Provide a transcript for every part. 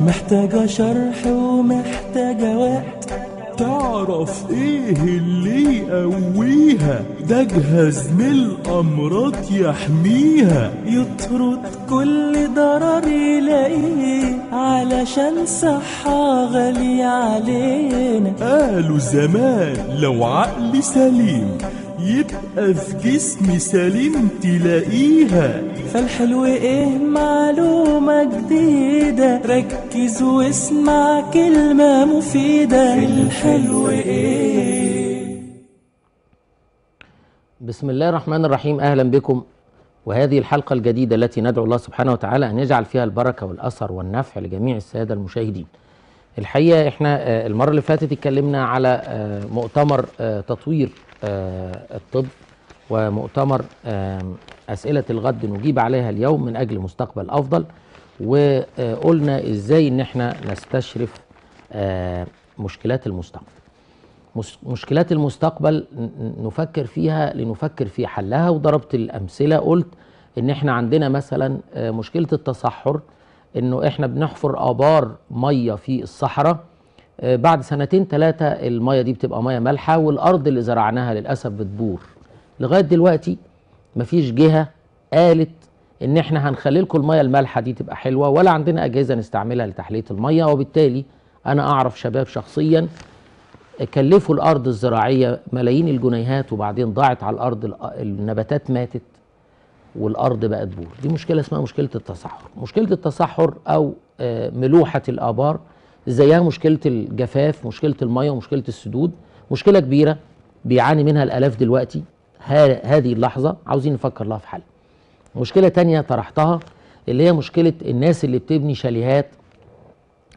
محتاجة شرح ومحتاجة وقت تعرف ايه اللي يقويها ده جهاز من الامراض يحميها يطرد كل ضرر يلاقيه علشان صحة غالية علينا قالوا زمان لو عقلي سليم يبقى في جسمي سليم تلاقيها فالحلو ايه معلومة جديدة ركز واسمع كلمة مفيدة الحلو ايه بسم الله الرحمن الرحيم اهلا بكم وهذه الحلقة الجديدة التي ندعو الله سبحانه وتعالى أن يجعل فيها البركة والأثر والنفع لجميع السادة المشاهدين الحقيقة احنا آه، المرة اللي فاتت اتكلمنا على آه، مؤتمر آه، تطوير الطب ومؤتمر أسئلة الغد نجيب عليها اليوم من أجل مستقبل أفضل وقلنا إزاي إن احنا نستشرف مشكلات المستقبل مشكلات المستقبل نفكر فيها لنفكر في حلها وضربت الأمثلة قلت إن احنا عندنا مثلا آه، مشكلة التصحر إنه احنا بنحفر آبار مية في الصحراء آه، بعد سنتين ثلاثة المية دي بتبقى مية مالحة والأرض اللي زرعناها للأسف بتبور لغايه دلوقتي مفيش جهه قالت ان احنا هنخلي لكم الميه المالحه دي تبقى حلوه ولا عندنا اجهزه نستعملها لتحليه الميه وبالتالي انا اعرف شباب شخصيا كلفوا الارض الزراعيه ملايين الجنيهات وبعدين ضاعت على الارض النباتات ماتت والارض بقت بور دي مشكله اسمها مشكله التصحر مشكله التصحر او آه، ملوحه الابار زيها مشكله الجفاف مشكله الميه ومشكله السدود مشكله كبيره بيعاني منها الالاف دلوقتي هذه اللحظه عاوزين نفكر لها في حل مشكله تانية طرحتها اللي هي مشكله الناس اللي بتبني شاليهات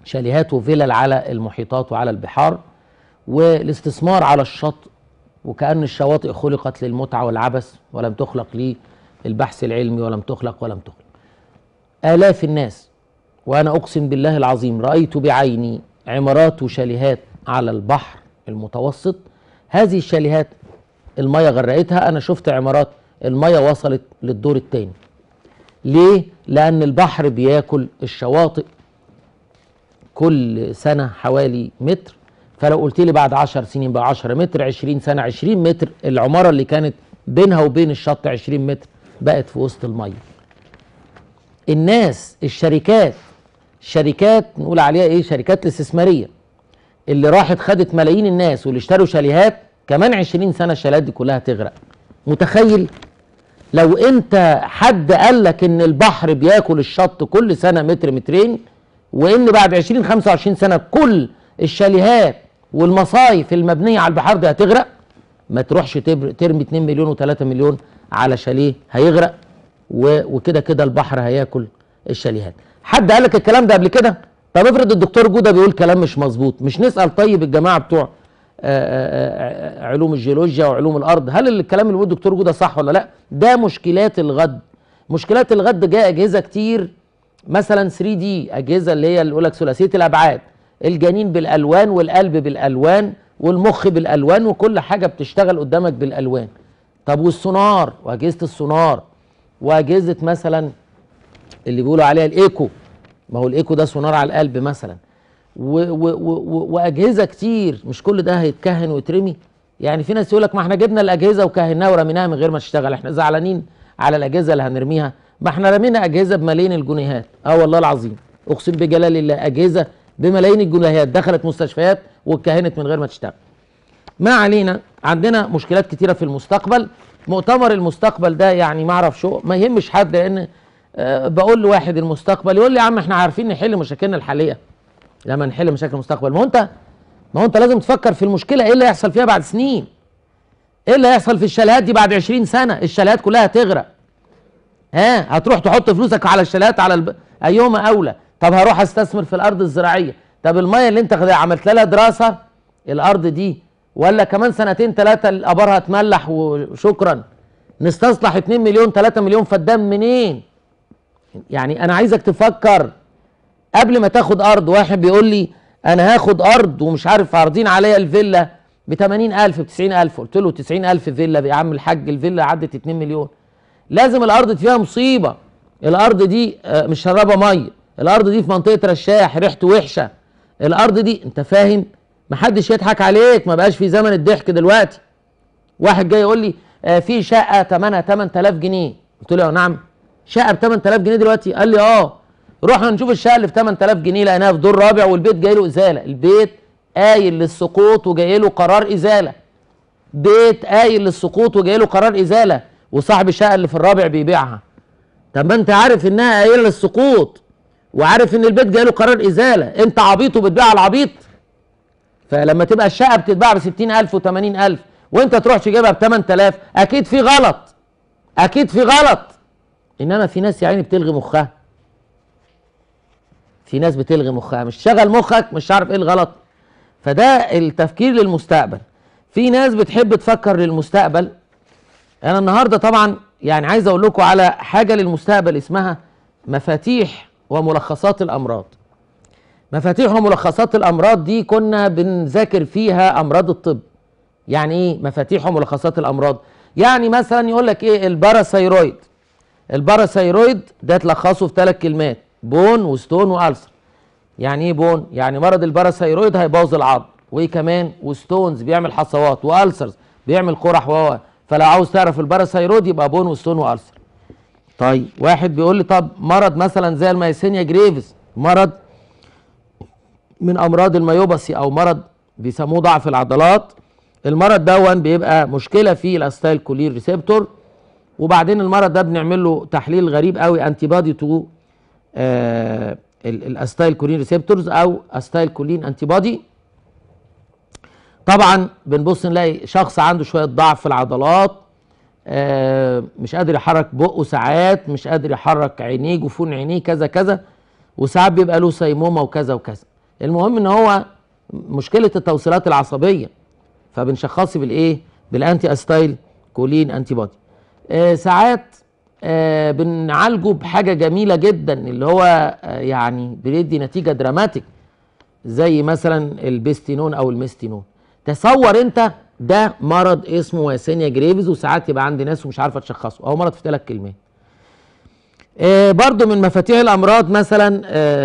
شاليهات وفلل على المحيطات وعلى البحار والاستثمار على الشط وكأن الشواطئ خلقت للمتعة والعبث ولم تخلق للبحث العلمي ولم تخلق ولم تخلق آلاف الناس وأنا أقسم بالله العظيم رأيت بعيني عمارات وشاليهات على البحر المتوسط هذه الشاليهات الميه غرقتها انا شفت عمارات الميه وصلت للدور الثاني ليه لان البحر بياكل الشواطئ كل سنه حوالي متر فلو قلت لي بعد 10 سنين بقى 10 متر 20 سنه 20 متر العماره اللي كانت بينها وبين الشط 20 متر بقت في وسط الميه الناس الشركات شركات نقول عليها ايه شركات الاستثماريه اللي راحت خدت ملايين الناس واللي اشتروا شاليهات كمان 20 سنه الشلالات دي كلها تغرق متخيل لو انت حد قال لك ان البحر بياكل الشط كل سنه متر مترين وان بعد 20 25 سنه كل الشاليهات والمصايف المبنيه على البحار دي هتغرق ما تروحش ترمي 2 مليون و3 مليون على شاليه هيغرق وكده كده البحر هياكل الشاليهات حد قال لك الكلام ده قبل كده طب افرض الدكتور جوده بيقول كلام مش مظبوط مش نسال طيب الجماعه بتوع آه، آه، آه، علوم الجيولوجيا وعلوم الارض هل الكلام اللي بيقوله الدكتور جوده صح ولا لا ده مشكلات الغد مشكلات الغد جاء اجهزه كتير مثلا 3 دي اجهزه اللي هي اللي يقول لك ثلاثيه الابعاد الجنين بالالوان والقلب بالالوان والمخ بالالوان وكل حاجه بتشتغل قدامك بالالوان طب والسونار واجهزه السونار واجهزه مثلا اللي بيقولوا عليها الايكو ما هو الايكو ده سونار على القلب مثلا و و و واجهزه كتير مش كل ده هيتكهن ويترمي يعني في ناس يقول لك ما احنا جبنا الاجهزه وكهناها ورميناها من غير ما تشتغل احنا زعلانين على الاجهزه اللي هنرميها ما احنا رمينا اجهزه بملايين الجنيهات اه والله العظيم اقسم بجلال الله اجهزه بملايين الجنيهات دخلت مستشفيات واتكهنت من غير ما تشتغل ما علينا عندنا مشكلات كتيره في المستقبل مؤتمر المستقبل ده يعني ما اعرف شو ما يهمش حد لان آه، بقول لواحد المستقبل يقول لي يا عم احنا عارفين نحل مشاكلنا الحاليه لما نحل مشاكل المستقبل ما هو انت ما هو انت لازم تفكر في المشكله ايه اللي هيحصل فيها بعد سنين ايه اللي هيحصل في الشاليهات دي بعد 20 سنه الشاليهات كلها هتغرق ها هتروح تحط فلوسك على الشاليهات على الب... ايهما اولى طب هروح استثمر في الارض الزراعيه طب الميه اللي انت عملت لها دراسه الارض دي ولا كمان سنتين ثلاثه الابار هتملح وشكرا نستصلح 2 مليون 3 مليون فدان منين يعني انا عايزك تفكر قبل ما تاخد ارض واحد بيقول لي انا هاخد ارض ومش عارف عارضين عليا الفيلا ب 80000 ب 90000 قلت له 90000 فيلا يا عم الحاج الفيلا عدت 2 مليون لازم الارض فيها مصيبه الارض دي آه، مش شرابه ميه الارض دي في منطقه رشاح ريحته وحشه الارض دي انت فاهم محدش يضحك عليك ما بقاش في زمن الضحك دلوقتي واحد جاي يقول لي آه، في شقه ثمنها 8000 جنيه قلت له نعم شقه ب 8000 جنيه دلوقتي قال لي اه رحنا نشوف الشقه اللي ب 8000 جنيه لقيناها في دور رابع والبيت جاي له ازاله البيت قايل للسقوط وجاي له قرار ازاله بيت قايل للسقوط وجاي له قرار ازاله وصاحب الشقه اللي في الرابع بيبيعها طب ما انت عارف انها قايله للسقوط وعارف ان البيت جاي له قرار ازاله انت عبيط وبتبيع العبيط فلما تبقى الشقه بتتباع ب 60000 و80000 وانت تروح تجيبها ب 8000 اكيد في غلط اكيد في غلط انما في ناس يا عيني بتلغي مخها في ناس بتلغي مخها مش شغل مخك مش عارف ايه الغلط فده التفكير للمستقبل في ناس بتحب تفكر للمستقبل انا النهارده طبعا يعني عايز اقول لكم على حاجه للمستقبل اسمها مفاتيح وملخصات الامراض مفاتيح وملخصات الامراض دي كنا بنذاكر فيها امراض الطب يعني ايه مفاتيح وملخصات الامراض يعني مثلا يقول لك ايه الباراثيرويد الباراثيرويد ده تلخصه في ثلاث كلمات بون وستون والسر يعني ايه بون يعني مرض الباراثايرويد هيبوظ العظم وايه كمان وستونز بيعمل حصوات والسرز بيعمل قرح و فلو عاوز تعرف الباراثايرويد يبقى بون وستون والسر طيب واحد بيقول لي طب مرض مثلا زي المايسينيا جريفز مرض من امراض الميوباسي او مرض بيسموه ضعف العضلات المرض ده بيبقى مشكله في الاستايل كولير ريسبتور وبعدين المرض ده بنعمل له تحليل غريب قوي انتي بادي تو آه، الاستايل كولين ريسبتورز او استايل كولين انتي بودي طبعا بنبص نلاقي شخص عنده شويه ضعف في العضلات آه، مش قادر يحرك بقه ساعات مش قادر يحرك عينيه جفون عينيه كذا كذا وساعات بيبقى له سيمومه وكذا وكذا المهم ان هو مشكله التوصيلات العصبيه فبنشخصه بالايه بالانتي استايل كولين انتي آه، بودي ساعات آه، بنعالجه بحاجه جميله جدا اللي هو آه، يعني بيدي نتيجه دراماتيك زي مثلا البيستينون او الميستينون تصور انت ده مرض اسمه واسينيا جريفز وساعات يبقى عندي ناس ومش عارفه تشخصه او مرض في ثلاث كلمات آه، برضو من مفاتيح الامراض مثلا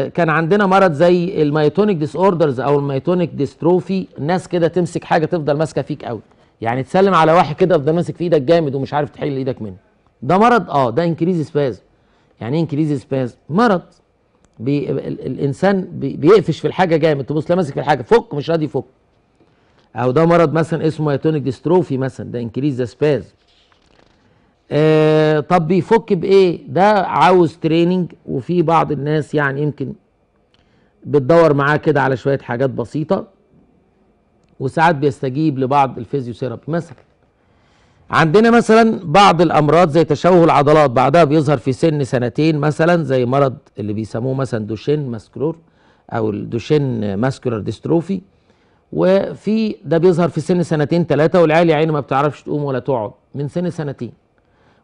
كان عندنا مرض زي الميتونيك ديس اوردرز او الميتونيك ديستروفي الناس كده تمسك حاجه تفضل ماسكه فيك قوي يعني تسلم على واحد كده تفضل ماسك في ايدك جامد ومش عارف تحل ايدك منه ده مرض اه ده انكريز سبازم يعني ايه انكريز سبازم مرض بي الانسان بي بيقفش في الحاجه جامد تبص لا ماسك في الحاجه فك مش راضي يفك او ده مرض مثلا اسمه ايتونيك ديستروفي مثلا ده انكريز ذا سباز آه طب بيفك بايه ده عاوز تريننج وفي بعض الناس يعني يمكن بتدور معاه كده على شويه حاجات بسيطه وساعات بيستجيب لبعض الفيزيوثيرابي مثلا عندنا مثلا بعض الامراض زي تشوه العضلات بعدها بيظهر في سن سنتين مثلا زي مرض اللي بيسموه مثلا دوشين ماسكلور او الدوشين ماسكولار ديستروفي وفي ده بيظهر في سن سنتين ثلاثه والعيال يا عيني ما بتعرفش تقوم ولا تقعد من سن سنتين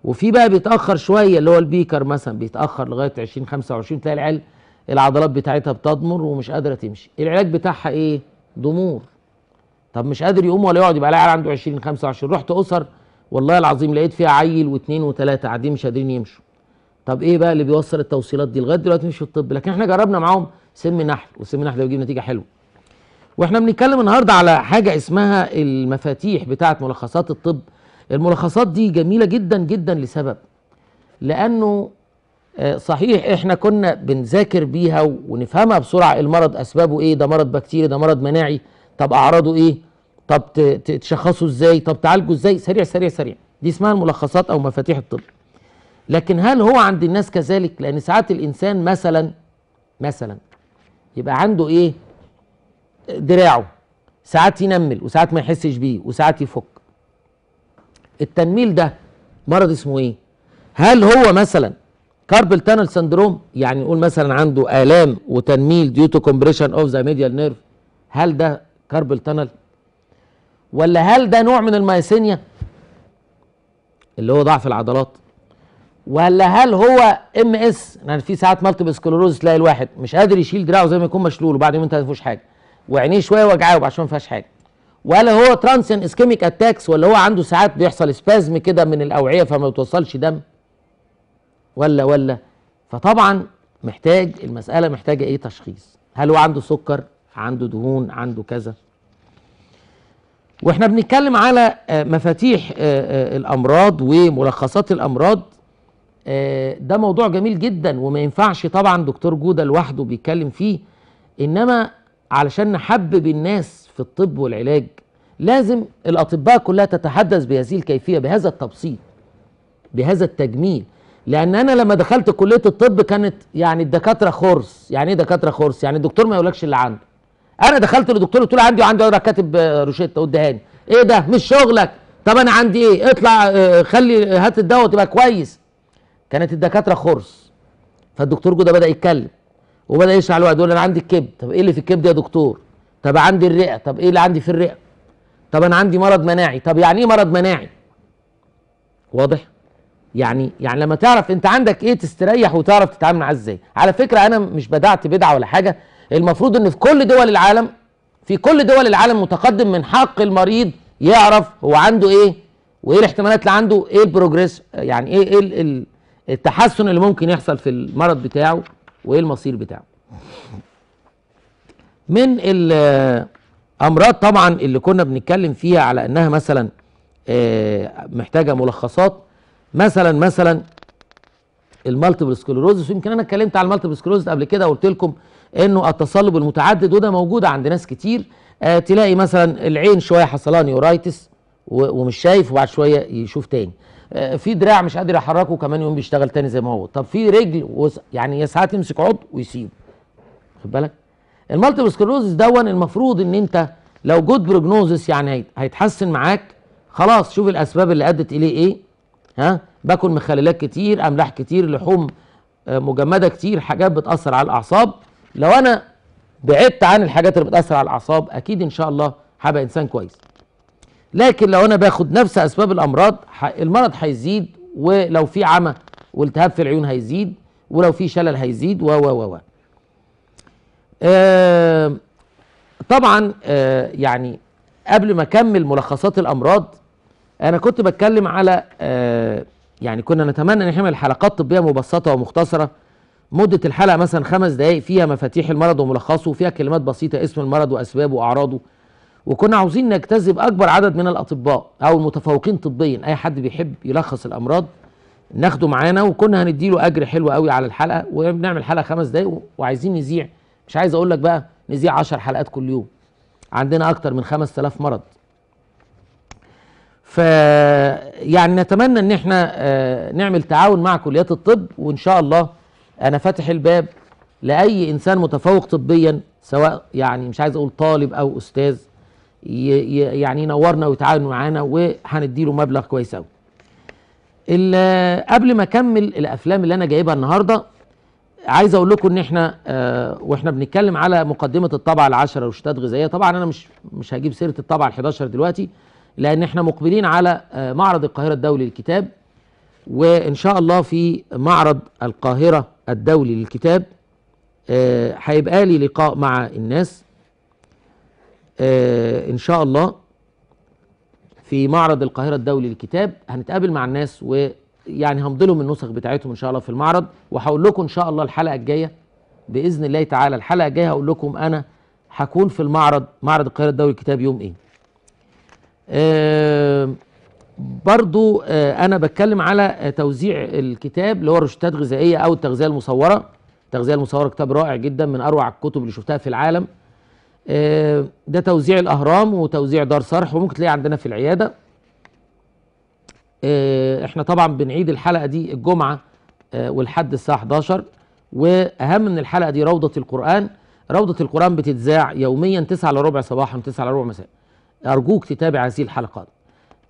وفي بقى بيتاخر شويه اللي هو البيكر مثلا بيتاخر لغايه 20 25 تلاقي العيال العضلات بتاعتها بتضمر ومش قادره تمشي العلاج بتاعها ايه ضمور طب مش قادر يقوم ولا يقعد يبقى العيال عنده 20 25 رحت اسر والله العظيم لقيت فيها عيل واثنين وثلاثه قاعدين مش قادرين يمشوا طب ايه بقى اللي بيوصل التوصيلات دي لغايه دلوقتي مش في الطب لكن احنا جربنا معاهم سم نحل وسم نحل بيجيب نتيجه حلوه واحنا بنتكلم النهارده على حاجه اسمها المفاتيح بتاعه ملخصات الطب الملخصات دي جميله جدا جدا لسبب لانه آه، صحيح احنا كنا بنذاكر بيها ونفهمها بسرعه المرض اسبابه ايه ده مرض بكتيري ده مرض مناعي طب اعراضه ايه طب تشخصه ازاي طب تعالجه ازاي سريع سريع سريع دي اسمها الملخصات او مفاتيح الطب لكن هل هو عند الناس كذلك لان ساعات الانسان مثلا مثلا يبقى عنده ايه دراعه ساعات ينمل وساعات ما يحسش بيه وساعات يفك التنميل ده مرض اسمه ايه هل هو مثلا كاربل تانل سندروم يعني نقول مثلا عنده الام وتنميل ديوتو كومبريشن اوف ذا ميديال نيرف هل ده كاربل تانل ولا هل ده نوع من المايسينيا اللي هو ضعف العضلات ولا هل هو ام اس يعني في ساعات مالتي سكلروز تلاقي الواحد مش قادر يشيل دراعه زي ما يكون مشلول وبعد يومين ثلاثه ما حاجه وعينيه شويه وجعاه وبعد شويه ما فيهاش حاجه ولا هو ترانسين اسكيميك اتاكس ولا هو عنده ساعات بيحصل سبازم كده من الاوعيه فما بتوصلش دم ولا ولا فطبعا محتاج المساله محتاجه ايه تشخيص هل هو عنده سكر عنده دهون عنده كذا واحنا بنتكلم على آه، مفاتيح آه، آه، الامراض وملخصات الامراض ده موضوع جميل جدا وما ينفعش طبعا دكتور جوده لوحده بيتكلم فيه انما علشان نحبب الناس في الطب والعلاج لازم الاطباء كلها تتحدث بهذه الكيفيه بهذا التبسيط بهذا التجميل لان انا لما دخلت كليه الطب كانت يعني الدكاتره خرس يعني ايه دكاتره خرس يعني الدكتور ما يقولكش اللي عنده انا دخلت للدكتور قلت له عندي وعندي اقرا كاتب آه، روشته ادهاني ايه ده مش شغلك طب انا عندي ايه اطلع آه، خلي آه، هات الدواء تبقى كويس كانت الدكاتره خرس فالدكتور جوده بدا يتكلم وبدا يشرح الوقت يقول انا عندي الكبد طب ايه اللي في الكبد يا دكتور طب عندي الرئه طب ايه اللي عندي في الرئه طب انا عندي مرض مناعي طب يعني ايه مرض مناعي واضح يعني يعني لما تعرف انت عندك ايه تستريح وتعرف تتعامل معاه ازاي على فكره انا مش بدعت بدعه ولا حاجه المفروض ان في كل دول العالم في كل دول العالم متقدم من حق المريض يعرف هو عنده ايه وايه الاحتمالات اللي عنده ايه البروجريس يعني ايه ايه التحسن اللي ممكن يحصل في المرض بتاعه وايه المصير بتاعه من الامراض طبعا اللي كنا بنتكلم فيها على انها مثلا آه، محتاجه ملخصات مثلا مثلا المالتيبل سكليروزس يمكن انا اتكلمت على المالتيبل سكليروزس قبل كده وقلت لكم انه التصلب المتعدد وده موجود عند ناس كتير آه تلاقي مثلا العين شويه حصلها نيورايتس ومش شايف وبعد شويه يشوف تاني آه، في دراع مش قادر يحركه كمان يوم بيشتغل تاني زي ما هو طب في رجل وس... يعني يا ساعات يمسك عضو ويسيبه خد بالك المالتيبل سكلروزس دون المفروض ان انت لو جود بروجنوزس يعني هيتحسن معاك خلاص شوف الاسباب اللي ادت اليه ايه ها باكل مخللات كتير املاح كتير لحوم آه، مجمده كتير حاجات بتاثر على الاعصاب لو انا بعدت عن الحاجات اللي بتاثر على الاعصاب اكيد ان شاء الله هبقى انسان كويس لكن لو انا باخد نفس اسباب الامراض المرض هيزيد ولو في عمى والتهاب في العيون هيزيد ولو في شلل هيزيد و و و و طبعا آه يعني قبل ما اكمل ملخصات الامراض انا كنت بتكلم على آه يعني كنا نتمنى ان نعمل حلقات طبيه مبسطه ومختصره مدة الحلقة مثلا خمس دقايق فيها مفاتيح المرض وملخصه وفيها كلمات بسيطة اسم المرض وأسبابه وأعراضه وكنا عاوزين نجتذب أكبر عدد من الأطباء أو المتفوقين طبيا أي حد بيحب يلخص الأمراض ناخده معانا وكنا هنديله أجر حلو قوي على الحلقة وبنعمل حلقة خمس دقايق وعايزين نذيع مش عايز أقول لك بقى نذيع 10 حلقات كل يوم عندنا أكتر من 5000 مرض ف يعني نتمنى ان احنا آه، نعمل تعاون مع كليات الطب وان شاء الله انا فاتح الباب لاي انسان متفوق طبيا سواء يعني مش عايز اقول طالب او استاذ يعني ينورنا ويتعاون معانا وهنديله مبلغ كويس قوي قبل ما اكمل الافلام اللي انا جايبها النهارده عايز اقول لكم ان احنا آه واحنا بنتكلم على مقدمه الطبعه العشره روشتات غذائيه طبعا انا مش مش هجيب سيره الطبعه ال11 دلوقتي لان احنا مقبلين على آه معرض القاهره الدولي للكتاب وان شاء الله في معرض القاهره الدولي للكتاب آه، هيبقى لي لقاء مع الناس آه، ان شاء الله في معرض القاهره الدولي للكتاب هنتقابل مع الناس ويعني همضي لهم النسخ بتاعتهم ان شاء الله في المعرض وهقول لكم ان شاء الله الحلقه الجايه باذن الله تعالى الحلقه الجايه هقول لكم انا هكون في المعرض معرض القاهره الدولي للكتاب يوم ايه. آه برضو آه، انا بتكلم على آه، توزيع الكتاب اللي هو روشتات غذائيه او التغذيه المصوره التغذيه المصوره كتاب رائع جدا من اروع الكتب اللي شفتها في العالم آه، ده توزيع الاهرام وتوزيع دار صرح وممكن تلاقيه عندنا في العياده احنا طبعا بنعيد الحلقه دي الجمعه والحد الساعه 11 واهم من الحلقه دي روضه القران روضه القران بتتذاع يوميا 9 الا ربع صباحا 9 الا ربع مساء ارجوك تتابع هذه الحلقات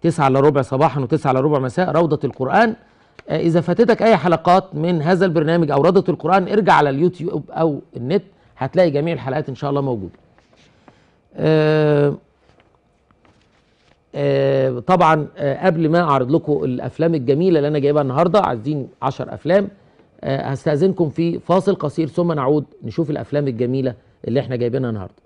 تسعة على ربع صباحا و على ربع مساء روضه القران آه، اذا فاتتك اي حلقات من هذا البرنامج او روضه القران ارجع على اليوتيوب او النت هتلاقي جميع الحلقات ان شاء الله موجوده آه، آه، طبعا قبل ما اعرض لكم الافلام الجميله اللي انا جايبها النهارده عايزين 10 افلام هستاذنكم في فاصل قصير ثم نعود نشوف الافلام الجميله اللي احنا جايبينها النهارده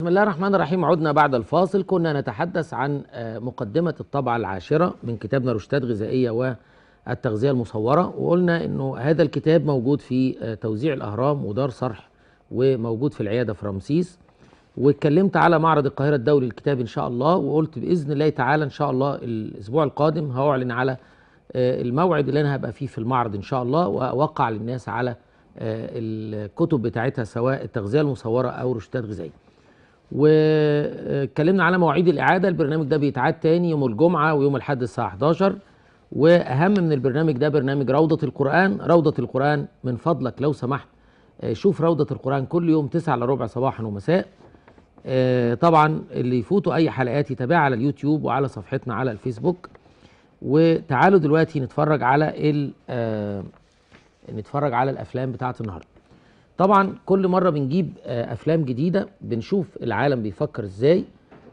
بسم الله الرحمن الرحيم عدنا بعد الفاصل كنا نتحدث عن آه، مقدمة الطبعة العاشرة من كتابنا رشدات غذائية والتغذية المصورة وقلنا انه هذا الكتاب موجود في آه، توزيع الأهرام ودار صرح وموجود في العيادة في رمسيس واتكلمت على معرض القاهرة الدولي للكتاب إن شاء الله وقلت بإذن الله تعالى إن شاء الله الأسبوع القادم هأعلن على آه، الموعد اللي أنا هبقى فيه في المعرض إن شاء الله وأوقع للناس على الكتب بتاعتها سواء التغذية المصورة أو رشدات غذائية واتكلمنا على مواعيد الاعاده البرنامج ده بيتعاد تاني يوم الجمعه ويوم الاحد الساعه 11 واهم من البرنامج ده برنامج روضه القران روضه القران من فضلك لو سمحت آه، شوف روضه القران كل يوم 9 الا ربع صباحا ومساء آه، طبعا اللي يفوتوا اي حلقات يتابعها على اليوتيوب وعلى صفحتنا على الفيسبوك وتعالوا دلوقتي نتفرج على ال آه، نتفرج على الافلام بتاعه النهارده طبعا كل مرة بنجيب آه، أفلام جديدة بنشوف العالم بيفكر إزاي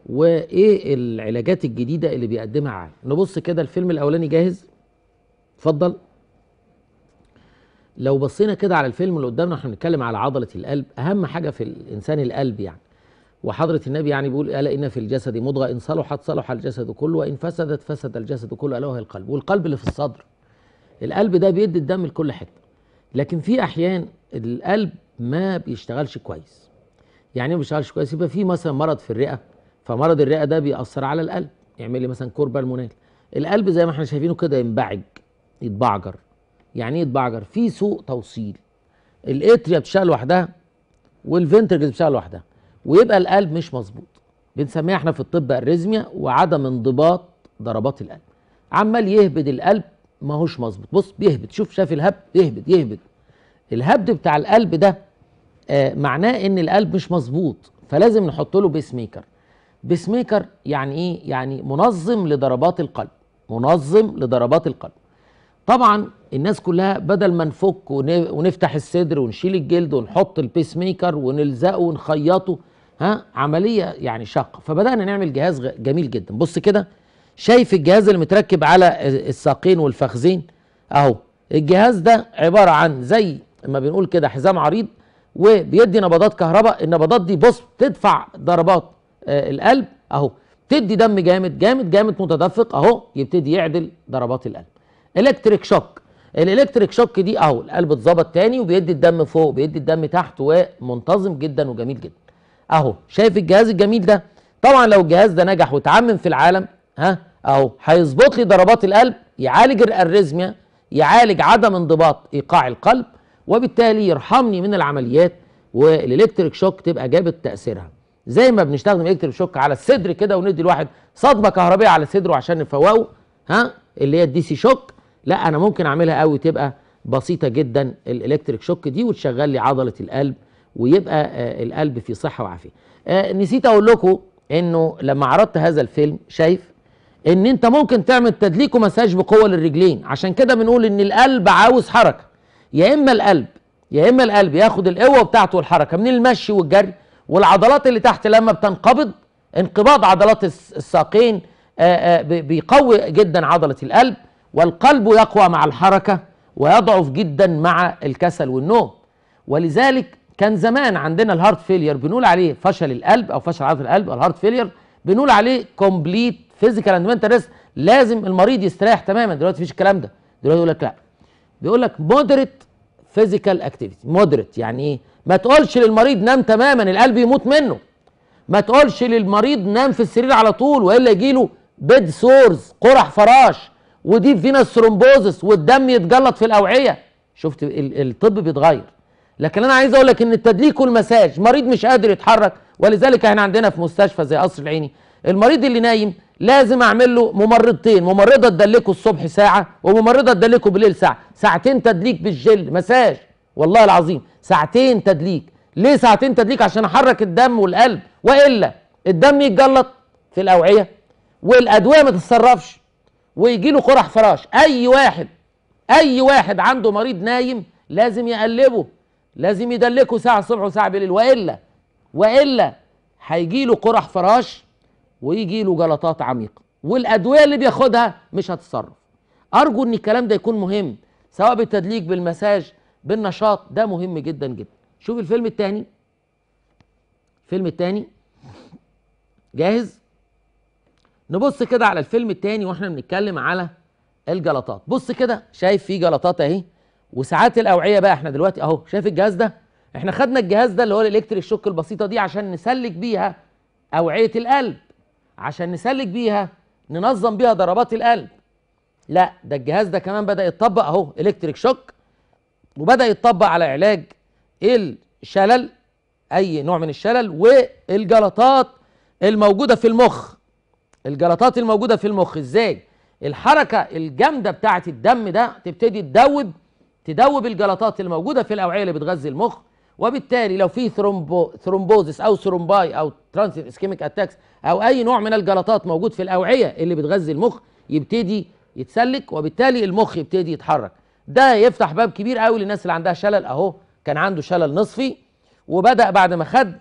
وإيه العلاجات الجديدة اللي بيقدمها العالم نبص كده الفيلم الأولاني جاهز اتفضل لو بصينا كده على الفيلم اللي قدامنا احنا بنتكلم على عضلة القلب أهم حاجة في الإنسان القلب يعني وحضرة النبي يعني بيقول ألا إن في الجسد مضغة إن صلحت صلح الجسد كله وإن فسدت فسد الجسد كله ألا وهي القلب والقلب اللي في الصدر القلب ده بيدي الدم لكل حتة لكن في أحيان القلب ما بيشتغلش كويس يعني إيه ما بيشتغلش كويس يبقى في مثلا مرض في الرئه فمرض الرئه ده بيأثر على القلب يعمل لي مثلا كور بالمونال القلب زي ما احنا شايفينه كده ينبعج يتبعجر يعني ايه يتبعجر في سوء توصيل الاتريا بتشتغل لوحدها والفنترجز بتشتغل لوحدها ويبقى القلب مش مظبوط بنسميها احنا في الطب اريزميا وعدم انضباط ضربات القلب عمال يهبد القلب ماهوش مظبوط بص بيهبد شوف شاف الهبد يهبد يهبد الهبد بتاع القلب ده آه معناه ان القلب مش مظبوط فلازم نحط له بيس ميكر بيس ميكر يعني ايه يعني منظم لضربات القلب منظم لضربات القلب طبعا الناس كلها بدل ما نفك ونفتح الصدر ونشيل الجلد ونحط البيس ميكر ونلزقه ونخيطه ها عمليه يعني شاقه فبدانا نعمل جهاز جميل جدا بص كده شايف الجهاز اللي متركب على الساقين والفخذين اهو الجهاز ده عباره عن زي اما بنقول كده حزام عريض وبيدي نبضات كهرباء النبضات دي بص تدفع ضربات آه القلب اهو بتدي دم جامد جامد جامد متدفق اهو يبتدي يعدل ضربات القلب الكتريك شوك الالكتريك شوك دي اهو القلب اتظبط تاني وبيدي الدم فوق بيدي الدم تحت ومنتظم جدا وجميل جدا اهو شايف الجهاز الجميل ده طبعا لو الجهاز ده نجح واتعمم في العالم ها اهو هيظبط لي ضربات القلب يعالج الاريزميا يعالج عدم انضباط ايقاع القلب وبالتالي يرحمني من العمليات والالكتريك شوك تبقى جابت تاثيرها زي ما بنستخدم الكتريك شوك على الصدر كده وندي الواحد صدمه كهربائيه على صدره عشان نفوقه ها اللي هي الدي سي شوك لا انا ممكن اعملها قوي تبقى بسيطه جدا الالكتريك شوك دي وتشغل لي عضله القلب ويبقى آه القلب في صحه وعافيه آه نسيت اقول لكم انه لما عرضت هذا الفيلم شايف ان انت ممكن تعمل تدليك ومساج بقوه للرجلين عشان كده بنقول ان القلب عاوز حركه يا اما القلب يا اما القلب ياخد القوه بتاعته والحركه من المشي والجري والعضلات اللي تحت لما بتنقبض انقباض عضلات الساقين بيقوي جدا عضله القلب والقلب يقوى مع الحركه ويضعف جدا مع الكسل والنوم ولذلك كان زمان عندنا الهارت فيلير بنقول عليه فشل القلب او فشل عضله القلب الهارت فيلير بنقول عليه كومبليت فيزيكال اند ريست لازم المريض يستريح تماما دلوقتي مفيش الكلام ده دلوقتي يقول لك لا بيقول لك مودريت فيزيكال اكتيفيتي مودريت يعني ايه ما تقولش للمريض نام تماما القلب يموت منه ما تقولش للمريض نام في السرير على طول والا يجي له بيد سورز قرح فراش ودي فينس ثرومبوزس والدم يتجلط في الاوعيه شفت الطب بيتغير لكن انا عايز اقول لك ان التدليك والمساج مريض مش قادر يتحرك ولذلك احنا عندنا في مستشفى زي قصر العيني المريض اللي نايم لازم اعمل له ممرضتين ممرضه تدلكه الصبح ساعه وممرضه تدلكه بالليل ساعه ساعتين تدليك بالجل مساج والله العظيم ساعتين تدليك ليه ساعتين تدليك عشان احرك الدم والقلب والا الدم يتجلط في الاوعيه والادويه ما تتصرفش ويجي له قرح فراش اي واحد اي واحد عنده مريض نايم لازم يقلبه لازم يدلكه ساعه الصبح وساعه بالليل والا والا هيجي له قرح فراش ويجي له جلطات عميقه والادويه اللي بياخدها مش هتتصرف ارجو ان الكلام ده يكون مهم سواء بالتدليك بالمساج بالنشاط ده مهم جدا جدا شوف الفيلم الثاني الفيلم الثاني جاهز نبص كده على الفيلم الثاني واحنا بنتكلم على الجلطات بص كده شايف فيه جلطات اهي وساعات الاوعيه بقى احنا دلوقتي اهو شايف الجهاز ده احنا خدنا الجهاز ده اللي هو الالكتريك شوك البسيطه دي عشان نسلك بيها اوعيه القلب عشان نسلك بيها ننظم بيها ضربات القلب لا ده الجهاز ده كمان بدا يتطبق اهو الكتريك شوك وبدا يتطبق على علاج الشلل اي نوع من الشلل والجلطات الموجوده في المخ الجلطات الموجوده في المخ ازاي الحركه الجامده بتاعه الدم ده تبتدي تدوب تدوب الجلطات الموجوده في الاوعيه اللي بتغذي المخ وبالتالي لو في ثرومبو ثرومبوزس او ثرومباي او ترانسيت اسكيميك اتاكس او اي نوع من الجلطات موجود في الاوعيه اللي بتغذي المخ يبتدي يتسلك وبالتالي المخ يبتدي يتحرك ده يفتح باب كبير قوي للناس اللي عندها شلل اهو كان عنده شلل نصفي وبدا بعد ما خد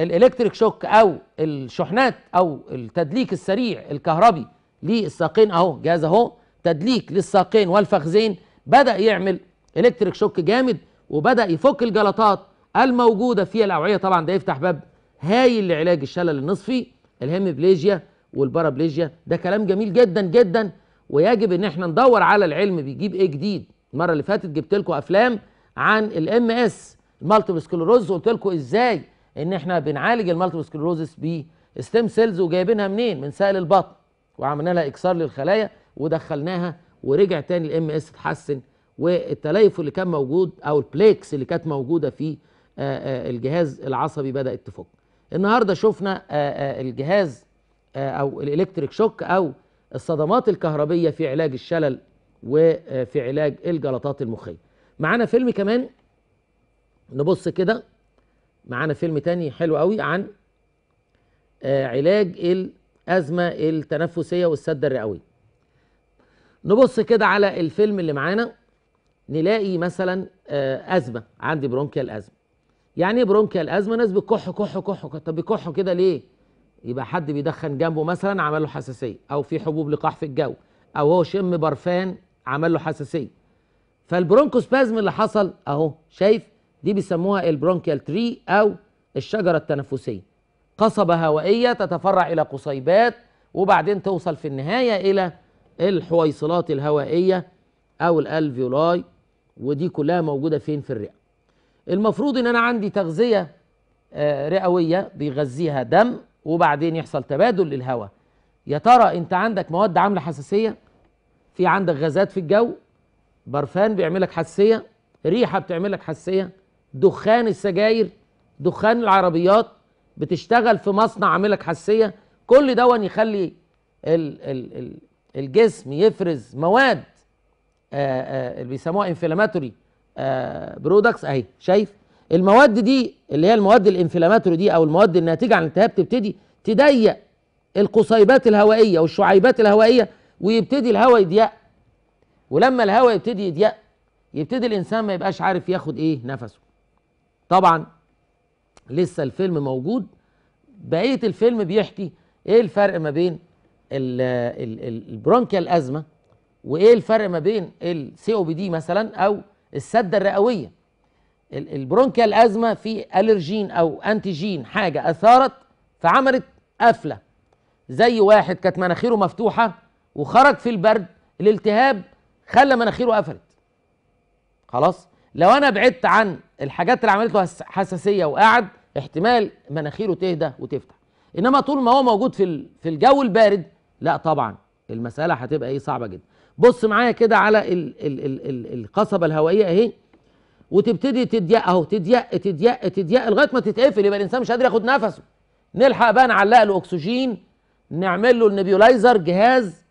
الالكتريك شوك او الشحنات او التدليك السريع الكهربي للساقين اهو جهاز اهو تدليك للساقين والفخذين بدا يعمل الكتريك شوك جامد وبدا يفك الجلطات الموجودة في الأوعية طبعا ده يفتح باب هايل لعلاج الشلل النصفي الهيمبليجيا والبارابليجيا ده كلام جميل جدا جدا ويجب ان احنا ندور على العلم بيجيب ايه جديد المره اللي فاتت جبت لكم افلام عن الام اس المالتيبل سكلروز وقلت لكم ازاي ان احنا بنعالج المالتيبل سكلروزس بستيم سيلز وجايبينها منين من سائل البطن وعملنا لها اكسار للخلايا ودخلناها ورجع تاني الام اس اتحسن والتليف اللي كان موجود او البليكس اللي كانت موجوده في آه، آه، الجهاز العصبي بدات تفك النهارده شفنا آه، الجهاز او الالكتريك شوك او الصدمات الكهربيه في علاج الشلل وفي علاج الجلطات المخيه معانا فيلم كمان نبص كده معانا فيلم تاني حلو قوي عن علاج الازمه التنفسيه والسد الرئوي نبص كده على الفيلم اللي معانا نلاقي مثلا ازمه عندي برونكيا الأزمة يعني ايه برونكيال ازمه ناس بتكح كح كح طب بيكحوا كده ليه يبقى حد بيدخن جنبه مثلا عمل له حساسيه او في حبوب لقاح في الجو او هو شم برفان عمل له حساسيه فالبرونكوسبازم اللي حصل اهو شايف دي بيسموها البرونكيال تري او الشجره التنفسيه قصبه هوائيه تتفرع الى قصيبات وبعدين توصل في النهايه الى الحويصلات الهوائيه او الالفيولاي ودي كلها موجوده فين في الرئه المفروض ان انا عندي تغذيه آه، رئويه بيغذيها دم وبعدين يحصل تبادل للهواء يا ترى انت عندك مواد عامله حساسيه في عندك غازات في الجو برفان بيعملك حساسيه ريحه بتعملك حساسيه دخان السجاير دخان العربيات بتشتغل في مصنع عاملك حساسيه كل ده يخلي ال ال ال الجسم يفرز مواد آه، آه، اللي بيسموها انفلاماتوري برودكتس آه، اهي شايف المواد دي اللي هي المواد الانفلاماتوري دي او المواد الناتجه عن الالتهاب تبتدي تضيق القصيبات الهوائيه والشعيبات الهوائيه ويبتدي الهواء يضيق ولما الهواء يبتدي يضيق يبتدي الانسان ما يبقاش عارف ياخد ايه نفسه طبعا لسه الفيلم موجود بقيه الفيلم بيحكي ايه الفرق ما بين البرونكيال ازمه وايه الفرق ما بين السي او بي دي مثلا او السده الرئويه البرونكيا الازمه في الرجين او انتيجين حاجه اثارت فعملت قفله زي واحد كانت مناخيره مفتوحه وخرج في البرد الالتهاب خلى مناخيره قفلت خلاص لو انا بعدت عن الحاجات اللي عملته حساسيه وقعد احتمال مناخيره تهدى وتفتح انما طول ما هو موجود في في الجو البارد لا طبعا المساله هتبقى ايه صعبه جدا بص معايا كده على ال ال ال ال القصبه الهوائيه اهي وتبتدي تضيق اهو تضيق تضيق تضيق لغايه ما تتقفل يبقى الانسان مش قادر ياخد نفسه نلحق بقى نعلق له اكسجين نعمل له النبيولايزر جهاز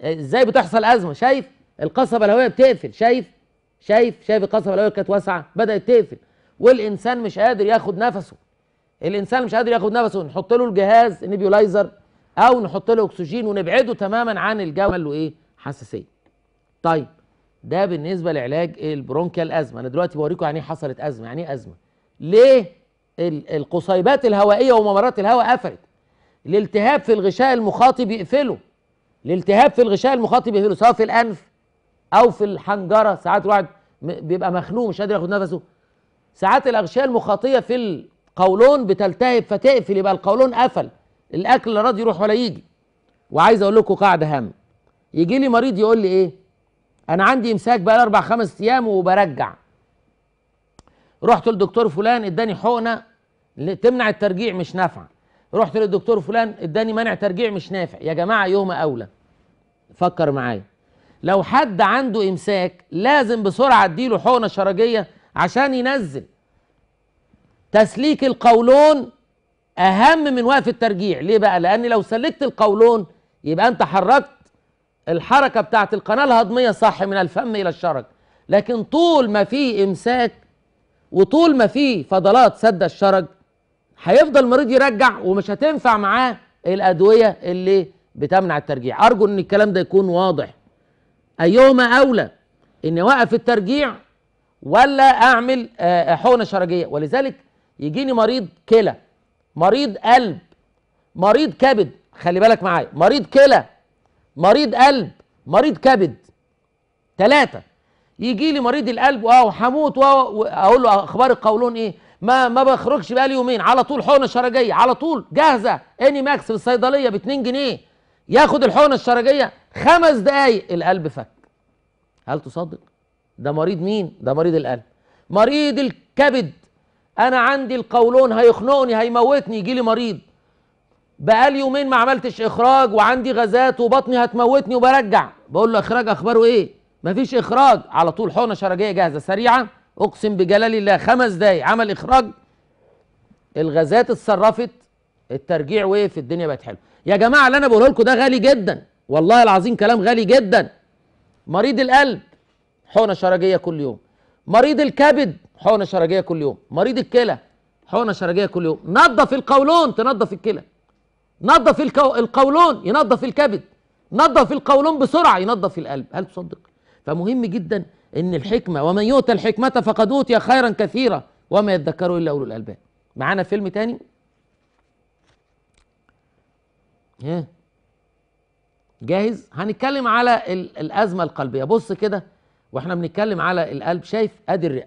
ازاي بتحصل ازمه شايف القصبه الهوائيه بتقفل شايف شايف شايف القصبه الهوائيه كانت واسعه بدات تقفل والانسان مش قادر ياخد نفسه الانسان مش قادر ياخد نفسه نحط له الجهاز النبيولايزر او نحط له اكسجين ونبعده تماما عن الجو قال له ايه حساسيه طيب ده بالنسبه لعلاج البرونكيال ازمه انا دلوقتي بوريكم يعني ايه حصلت ازمه يعني ايه ازمه ليه القصيبات الهوائيه وممرات الهواء قفلت الالتهاب في الغشاء المخاطي بيقفله الالتهاب في الغشاء المخاطي بيقفله سواء في الانف او في الحنجره ساعات الواحد بيبقى مخنوق مش قادر ياخد نفسه ساعات الاغشيه المخاطيه في القولون بتلتهب فتقفل يبقى القولون قفل الاكل لا راضي يروح ولا يجي وعايز اقول لكم قاعده هامه يجي لي مريض يقول لي ايه انا عندي امساك بقى اربع خمس ايام وبرجع رحت للدكتور فلان اداني حقنه تمنع الترجيع مش نافعه رحت للدكتور فلان اداني منع ترجيع مش نافع يا جماعه يوم اولى فكر معايا لو حد عنده امساك لازم بسرعه اديله حقنه شرجيه عشان ينزل تسليك القولون اهم من وقف الترجيع ليه بقى لان لو سلكت القولون يبقى انت حركت الحركه بتاعت القناه الهضميه صح من الفم الى الشرج لكن طول ما في امساك وطول ما في فضلات سد الشرج هيفضل المريض يرجع ومش هتنفع معاه الادويه اللي بتمنع الترجيع ارجو ان الكلام ده يكون واضح ايهما اولى ان اوقف الترجيع ولا اعمل آه، آه، حقنه شرجيه ولذلك يجيني مريض كلى مريض قلب مريض كبد خلي بالك معايا مريض كلى مريض قلب مريض كبد ثلاثة يجي لي مريض القلب اه وهموت واقول له اخبار القولون ايه ما ما بخرجش بقالي يومين على طول حقنه شرجيه على طول جاهزه اني ماكس في الصيدليه ب 2 جنيه ياخد الحقنه الشرجيه خمس دقايق القلب فك هل تصدق ده مريض مين ده مريض القلب مريض الكبد انا عندي القولون هيخنقني هيموتني يجي لي مريض بقالي يومين ما عملتش اخراج وعندي غازات وبطني هتموتني وبرجع بقول له اخراج اخباره ايه مفيش اخراج على طول حقنه شرجيه جاهزه سريعه اقسم بجلال الله خمس دقايق عمل اخراج الغازات اتصرفت الترجيع وقف الدنيا بقت حلوه يا جماعه اللي انا بقوله لكم ده غالي جدا والله العظيم كلام غالي جدا مريض القلب حقنه شرجيه كل يوم مريض الكبد حقنه شرجيه كل يوم مريض الكلى حقنه شرجيه كل يوم نظف القولون تنظف الكلى نظف القولون ينظف الكبد نظف القولون بسرعه ينظف القلب هل تصدق فمهم جدا ان الحكمه ومن يؤتى الحكمه فقد اوتي خيرا كثيرا وما يذكره الا اولو الالباب معانا فيلم تاني جاهز هنتكلم على الازمه القلبيه بص كده واحنا بنتكلم على القلب شايف ادي الرئه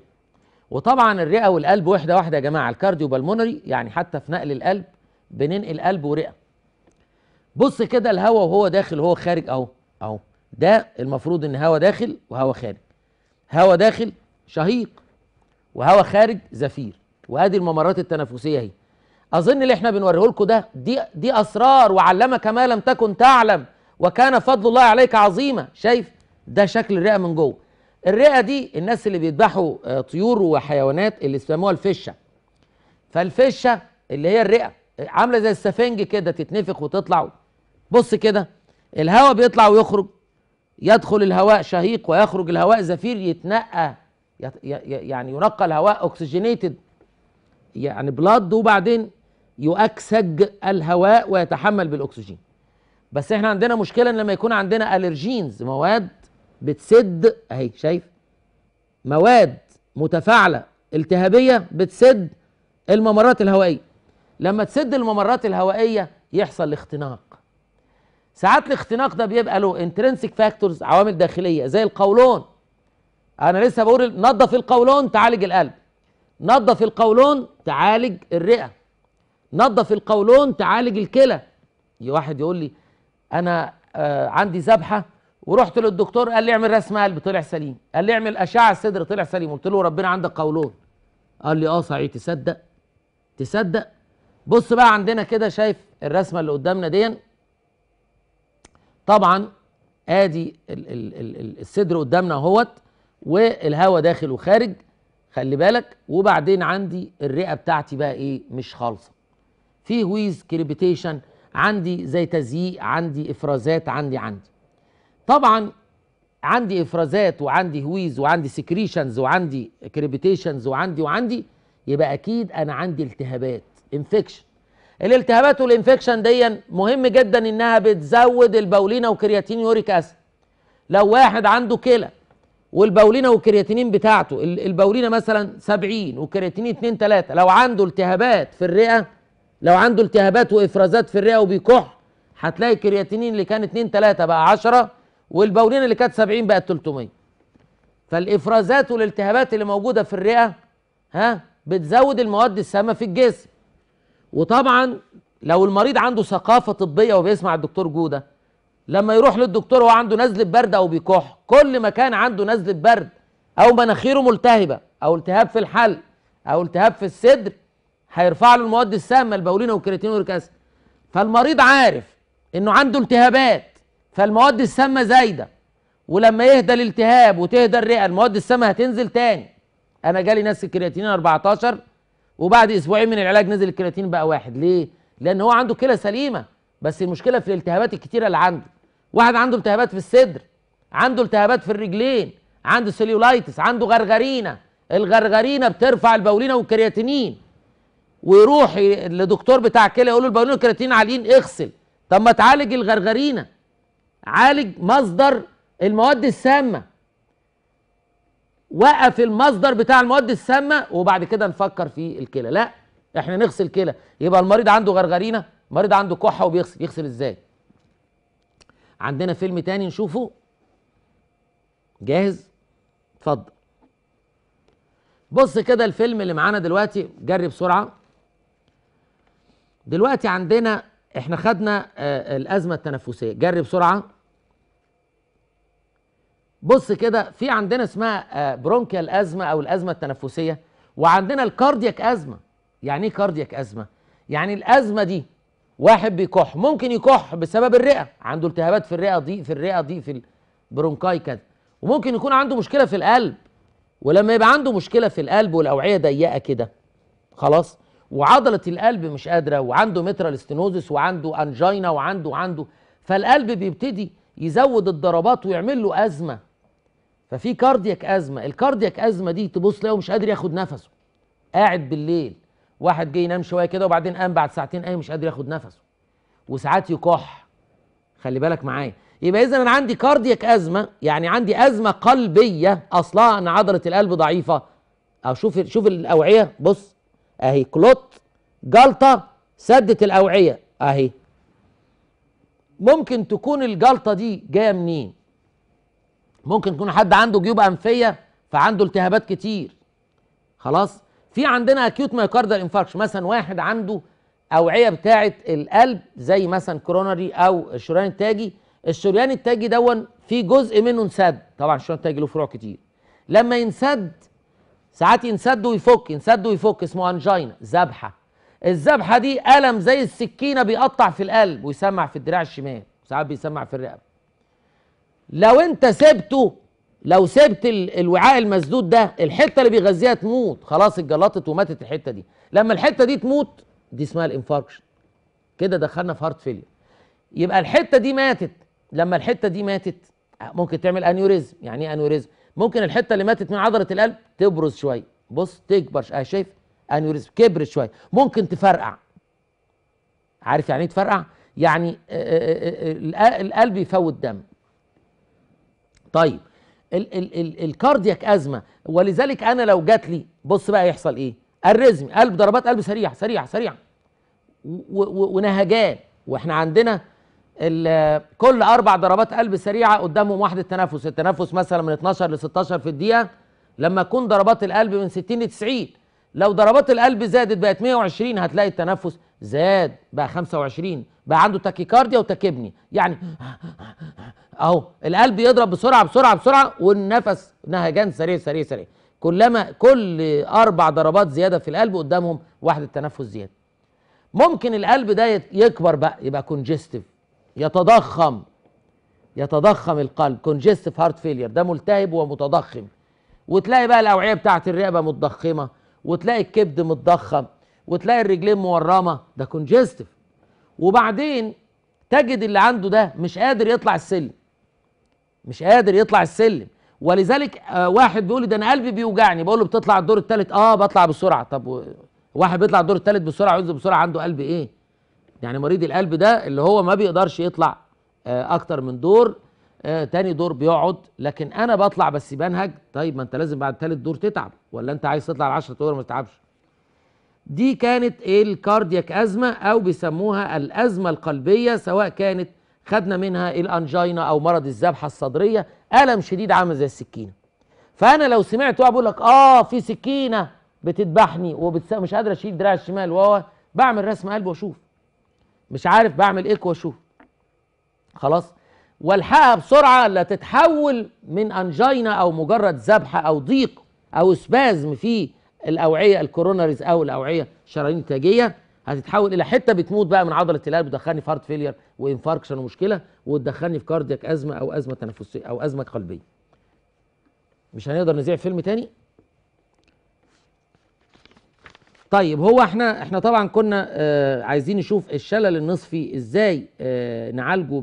وطبعا الرئه والقلب واحده واحده يا جماعه الكارديو بالمونري يعني حتى في نقل القلب بننقل قلب ورئه بص كده الهواء وهو داخل وهو خارج اهو اهو ده المفروض ان هواء داخل وهواء خارج هواء داخل شهيق وهواء خارج زفير وادي الممرات التنفسيه اهي اظن اللي احنا بنوريه لكم ده دي دي اسرار وعلمك ما لم تكن تعلم وكان فضل الله عليك عظيما شايف ده شكل الرئه من جوه الرئه دي الناس اللي بيذبحوا آه، طيور وحيوانات اللي بيسموها الفشه فالفشه اللي هي الرئه عامله زي السفنج كده تتنفخ وتطلع بص كده الهواء بيطلع ويخرج يدخل الهواء شهيق ويخرج الهواء زفير يتنقى يعني ينقى الهواء اوكسجينيتد يعني بلاد وبعدين يؤكسج الهواء ويتحمل بالاكسجين بس احنا عندنا مشكله ان لما يكون عندنا الرجينز مواد بتسد اهي شايف مواد متفاعله التهابيه بتسد الممرات الهوائيه لما تسد الممرات الهوائيه يحصل اختناق ساعات الاختناق ده بيبقى له انترنسك فاكتورز عوامل داخليه زي القولون انا لسه بقول نظف القولون تعالج القلب نظف القولون تعالج الرئه نظف القولون تعالج الكلى واحد يقول لي انا آه عندي ذبحه ورحت للدكتور قال لي اعمل رسم قلب طلع سليم قال لي اعمل اشعه صدر طلع سليم قلت له ربنا عندك قولون قال لي اه صحيح تصدق تصدق بص بقى عندنا كده شايف الرسمه اللي قدامنا دي طبعا ادي الصدر قدامنا اهوت والهواء داخل وخارج خلي بالك وبعدين عندي الرئه بتاعتي بقى ايه مش خالصه في ويز كريبيتيشن عندي زي تزييق عندي افرازات عندي عندي طبعا عندي افرازات وعندي هويز وعندي سكريشنز وعندي كريبيتيشنز وعندي وعندي يبقى اكيد انا عندي التهابات انفكشن الالتهابات والانفكشن دي مهم جدا انها بتزود البولينا وكرياتين يوريك اسيد لو واحد عنده كلى والبولينا والكرياتينين بتاعته البولينا مثلا 70 والكرياتينين 2 3 لو عنده التهابات في الرئه لو عنده التهابات وافرازات في الرئه وبيكح هتلاقي الكرياتينين اللي كان 2 3 بقى 10 والبولينا اللي كانت 70 بقت 300 فالافرازات والالتهابات اللي موجوده في الرئه ها بتزود المواد السامه في الجسم وطبعا لو المريض عنده ثقافه طبيه وبيسمع الدكتور جوده لما يروح للدكتور هو عنده نزله برد او بيكح كل ما كان عنده نزله برد او مناخيره ملتهبه او التهاب في الحلق او التهاب في الصدر هيرفع له المواد السامه البولينه والكرياتين والركاز فالمريض عارف انه عنده التهابات فالمواد السامه زايده ولما يهدى الالتهاب وتهدى الرئه المواد السامه هتنزل تاني انا جالي ناس الكرياتينين 14 وبعد اسبوعين من العلاج نزل الكرياتين بقى واحد ليه؟ لان هو عنده كلى سليمه بس المشكله في الالتهابات الكتيره اللي عنده واحد عنده التهابات في الصدر عنده التهابات في الرجلين عنده سيليولايتس عنده غرغرينه الغرغرينه بترفع البولينه والكرياتينين ويروح لدكتور بتاع كلى يقول له البولينه والكرياتينين عاليين اغسل طب ما تعالج الغرغرينه عالج مصدر المواد السامه وقف المصدر بتاع المواد السامه وبعد كده نفكر في الكلى لا احنا نغسل كلى يبقى المريض عنده غرغرينه المريض عنده كحه وبيغسل يغسل ازاي عندنا فيلم تاني نشوفه جاهز اتفضل بص كده الفيلم اللي معانا دلوقتي جرب بسرعه دلوقتي عندنا احنا خدنا آه، الازمه التنفسيه جرب بسرعه بص كده في عندنا اسمها آه، برونكيال ازمه او الازمه التنفسيه وعندنا الكاردياك ازمه يعني ايه كاردياك ازمه يعني الازمه دي واحد بيكح ممكن يكح بسبب الرئه عنده التهابات في الرئه دي في الرئه دي في البرونكاي كده وممكن يكون عنده مشكله في القلب ولما يبقى عنده مشكله في القلب والاوعيه ضيقه كده خلاص وعضله القلب مش قادره وعنده مترال ستينوزس وعنده انجينا وعنده عنده فالقلب بيبتدي يزود الضربات ويعمل له ازمه ففي كاردياك ازمه الكاردياك ازمه دي تبص تلاقيه مش قادر ياخد نفسه قاعد بالليل واحد جه ينام شويه كده وبعدين قام بعد ساعتين قايم مش قادر ياخد نفسه وساعات يكح خلي بالك معايا يبقى اذا انا عندي كاردياك ازمه يعني عندي ازمه قلبيه اصلها ان عضله القلب ضعيفه او شوف شوف الاوعيه بص اهي كلوت جلطه سدت الاوعيه اهي ممكن تكون الجلطه دي جايه منين ممكن يكون حد عنده جيوب انفيه فعنده التهابات كتير خلاص في عندنا اكيوت مايكاردال انفاركش مثلا واحد عنده اوعيه بتاعه القلب زي مثلا كوروناري او الشريان التاجي الشريان التاجي دون في جزء منه انسد طبعا الشريان التاجي له فروع كتير لما ينسد ساعات ينسد ويفك ينسد ويفك اسمه انجينا ذبحه الذبحه دي الم زي السكينه بيقطع في القلب ويسمع في الدراع الشمال ساعات بيسمع في الرقبه لو انت سبته لو سبت الوعاء المسدود ده الحته اللي بيغذيها تموت خلاص اتجلطت وماتت الحته دي لما الحته دي تموت دي اسمها الانفاركشن كده دخلنا في هارت فيلير يبقى الحته دي ماتت لما الحته دي ماتت ممكن تعمل انيوريزم يعني ايه انيوريزم ممكن الحته اللي ماتت من عضله القلب تبرز شويه بص تكبر اه شايف انيوريزم كبرت شويه ممكن تفرقع عارف يعني ايه تفرقع يعني آه، آه، آه، القلب يفوت دم طيب ال ال ال الكاردياك ازمه ولذلك انا لو جات لي بص بقى يحصل ايه الرزمي قلب ضربات قلب سريعه سريعه سريعه ونهجان واحنا عندنا كل اربع ضربات قلب سريعه قدامهم واحده تنفس التنفس مثلا من 12 ل 16 في الدقيقه لما تكون ضربات القلب من 60 ل 90 لو ضربات القلب زادت بقت 120 هتلاقي التنفس زاد بقى 25 بقى عنده تاكيكارديا وتاكبني يعني اهو القلب يضرب بسرعه بسرعه بسرعه والنفس نهجان سريع سريع سريع كلما كل اربع ضربات زياده في القلب قدامهم واحد التنفس زياده ممكن القلب ده يكبر بقى يبقى كونجستيف يتضخم يتضخم القلب كونجستيف هارت فيلير ده ملتهب ومتضخم وتلاقي بقى الاوعيه بتاعت الرئه متضخمه وتلاقي الكبد متضخم وتلاقي الرجلين مورمه ده كونجستيف وبعدين تجد اللي عنده ده مش قادر يطلع السلم مش قادر يطلع السلم ولذلك آه واحد بيقول لي ده انا قلبي بيوجعني بقول له بتطلع الدور الثالث اه بطلع بسرعه طب واحد بيطلع الدور الثالث بسرعه عايز بسرعه عنده قلب ايه يعني مريض القلب ده اللي هو ما بيقدرش يطلع آه اكتر من دور آه تاني دور بيقعد لكن انا بطلع بس بنهج طيب ما انت لازم بعد ثالث دور تتعب ولا انت عايز تطلع ال 10 دور ما تتعبش دي كانت إيه الكاردياك ازمه او بيسموها الازمه القلبيه سواء كانت خدنا منها الانجينا او مرض الذبحه الصدريه الم شديد عامل زي السكينه فانا لو سمعت بقول لك اه في سكينه بتذبحني ومش قادر اشيل دراع الشمال وهو بعمل رسم قلب واشوف مش عارف بعمل ايه واشوف خلاص والحقها بسرعه لا تتحول من انجينا او مجرد ذبحه او ضيق او سبازم في الاوعيه الكوروناريز او الاوعيه الشرايين التاجيه هتتحول الى حته بتموت بقى من عضله القلب وتدخلني في هارت فيلير وانفاركشن ومشكله وتدخلني في كاردياك ازمه او ازمه تنفسيه او ازمه قلبيه. مش هنقدر نذيع فيلم تاني؟ طيب هو احنا احنا طبعا كنا آه عايزين نشوف الشلل النصفي ازاي آه نعالجه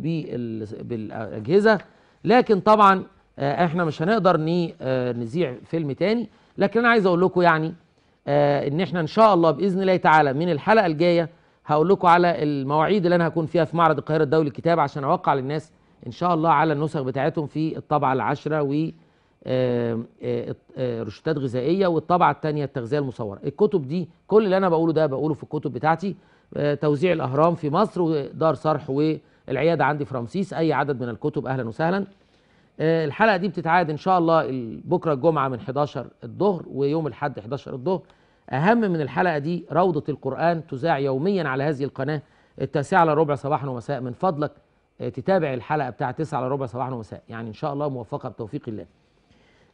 بالاجهزه لكن طبعا آه احنا مش هنقدر آه، نذيع فيلم تاني لكن انا عايز اقول لكم يعني آه ان احنا ان شاء الله باذن الله تعالى من الحلقه الجايه هقول لكم على المواعيد اللي انا هكون فيها في معرض القاهره الدولي للكتاب عشان اوقع للناس ان شاء الله على النسخ بتاعتهم في الطبعه العاشره و آه، آه، آه، روشتات غذائيه والطبعه الثانيه التغذيه المصوره الكتب دي كل اللي انا بقوله ده بقوله في الكتب بتاعتي توزيع الاهرام في مصر ودار صرح والعياده عندي في رمسيس اي عدد من الكتب اهلا وسهلا آه، الحلقه دي بتتعاد ان شاء الله بكره الجمعه من 11 الظهر ويوم الاحد 11 الظهر اهم من الحلقه دي روضه القران تذاع يوميا على هذه القناه التاسعه على ربع صباحا ومساء من فضلك آه، تتابع الحلقه بتاعه 9 على ربع صباحا ومساء يعني ان شاء الله موفقه بتوفيق الله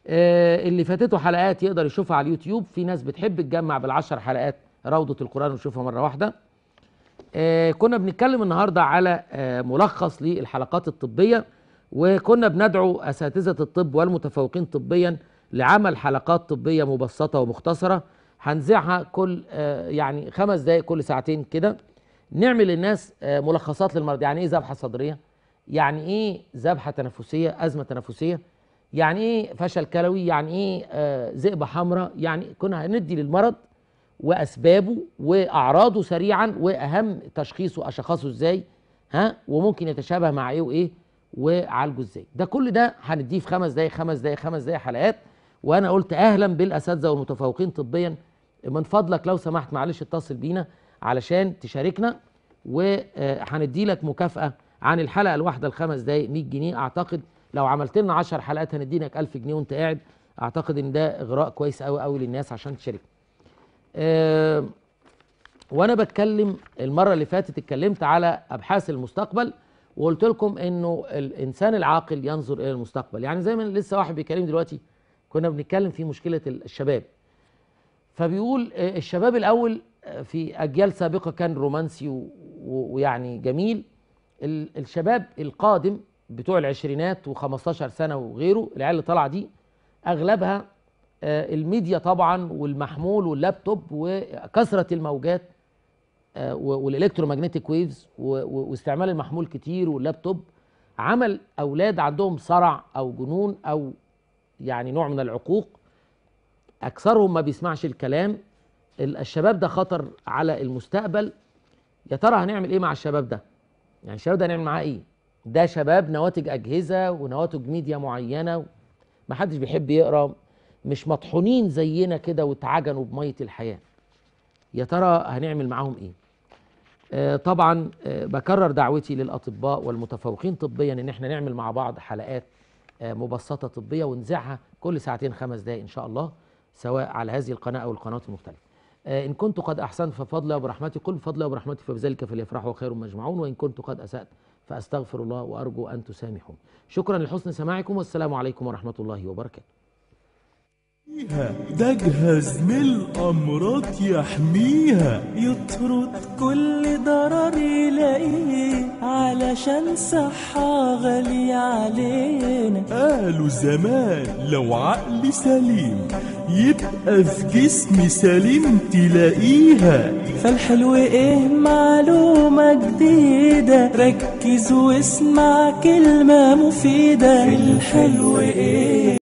آه، اللي فاتته حلقات يقدر يشوفها على اليوتيوب في ناس بتحب تجمع بالعشر حلقات روضه القران وتشوفها مره واحده كنا بنتكلم النهارده على ملخص للحلقات الطبيه وكنا بندعو أساتذة الطب والمتفوقين طبيا لعمل حلقات طبية مبسطة ومختصرة هنذيعها كل آه، يعني خمس دقايق كل ساعتين كده نعمل للناس آه، ملخصات للمرض يعني ايه ذبحه صدريه يعني ايه ذبحه تنفسيه ازمه تنفسيه يعني ايه فشل كلوي يعني ايه آه، ذئبه حمراء يعني كنا هندي للمرض واسبابه واعراضه سريعا واهم تشخيصه اشخاصه ازاي ها وممكن يتشابه مع ايه وايه وعالجه ازاي ده كل ده هنديه في خمس دقايق خمس دقايق خمس دقايق حلقات وانا قلت اهلا بالاساتذه والمتفوقين طبيا من فضلك لو سمحت معلش اتصل بينا علشان تشاركنا وهندي لك مكافاه عن الحلقه الواحده الخمس دقايق 100 جنيه اعتقد لو عملت لنا 10 حلقات هندينك 1000 جنيه وانت قاعد اعتقد ان ده اغراء كويس قوي قوي للناس عشان تشارك أه وانا بتكلم المره اللي فاتت اتكلمت على ابحاث المستقبل وقلت لكم انه الانسان العاقل ينظر الى المستقبل يعني زي ما لسه واحد بيكلمني دلوقتي كنا بنتكلم في مشكله الشباب فبيقول آه، الشباب الاول آه، في اجيال سابقه كان رومانسي ويعني جميل الشباب القادم بتوع العشرينات و15 سنه وغيره العيال اللي طالعه دي اغلبها آه، الميديا طبعا والمحمول واللابتوب وكثره الموجات والالكترومagnetic ويفز واستعمال المحمول كتير واللابتوب عمل اولاد عندهم صرع او جنون او يعني نوع من العقوق اكثرهم ما بيسمعش الكلام الشباب ده خطر على المستقبل يا ترى هنعمل ايه مع الشباب ده يعني الشباب ده هنعمل معاه ايه ده شباب نواتج اجهزه ونواتج ميديا معينه ما حدش بيحب يقرا مش مطحونين زينا كده واتعجنوا بميه الحياه يا ترى هنعمل معاهم ايه آه، طبعا آه، بكرر دعوتي للاطباء والمتفوقين طبيا ان احنا نعمل مع بعض حلقات آه، مبسطه طبيه ونذاعها كل ساعتين خمس دقائق ان شاء الله سواء على هذه القناه او القنوات المختلفه. ان كنت قد احسنت ففضلي وبرحمتي كل فضلي وبرحمتي فبذلك فليفرحوا خير مجمعون وان كنت قد اسات فاستغفر الله وارجو ان تسامحوني شكرا لحسن سماعكم والسلام عليكم ورحمه الله وبركاته. ده جهاز من الامراض يحميها يطرد كل ضرر يلاقيه علشان صحة غالية علينا قالوا زمان لو عقلي سليم يبقى في جسمي سليم تلاقيها فالحلو ايه معلومة جديدة ركز واسمع كلمة مفيدة الحلو ايه